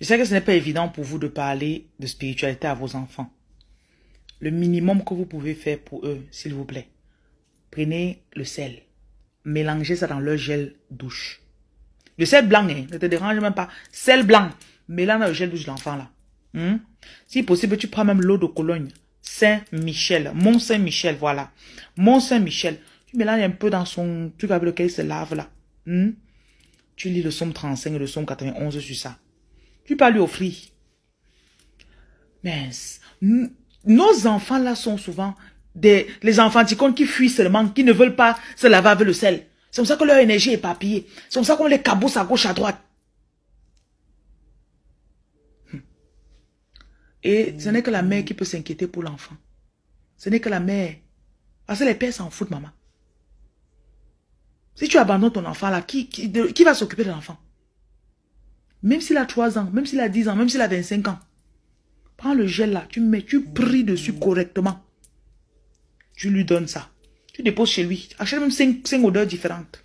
Je sais que ce n'est pas évident pour vous de parler de spiritualité à vos enfants. Le minimum que vous pouvez faire pour eux, s'il vous plaît. Prenez le sel. Mélangez ça dans leur gel douche. Le sel blanc, hein, ne te dérange même pas. Sel blanc. Mélange dans le gel douche de l'enfant, là. Hmm? Si possible, tu prends même l'eau de Cologne. Saint-Michel. Mon Saint-Michel, voilà. Mon Saint-Michel. Tu mélanges un peu dans son truc avec lequel il se lave, là. Hmm? Tu lis le somme 35 et le somme 91 sur ça. Tu peux lui offrir. Mais nos enfants là sont souvent des, les enfanticons qui fuient seulement, qui ne veulent pas se laver avec le sel. C'est comme ça que leur énergie est papillée. C'est comme ça qu'on les cabousse à gauche, à droite. Hmm. Et ce n'est que la mère qui peut s'inquiéter pour l'enfant. Ce n'est que la mère. Parce que les pères s'en foutent, maman. Si tu abandonnes ton enfant là, qui, qui, qui va s'occuper de l'enfant même s'il a 3 ans, même s'il a 10 ans, même s'il a 25 ans. Prends le gel là, tu mets, tu pries dessus correctement. Tu lui donnes ça. Tu déposes chez lui. Achète même 5 odeurs différentes.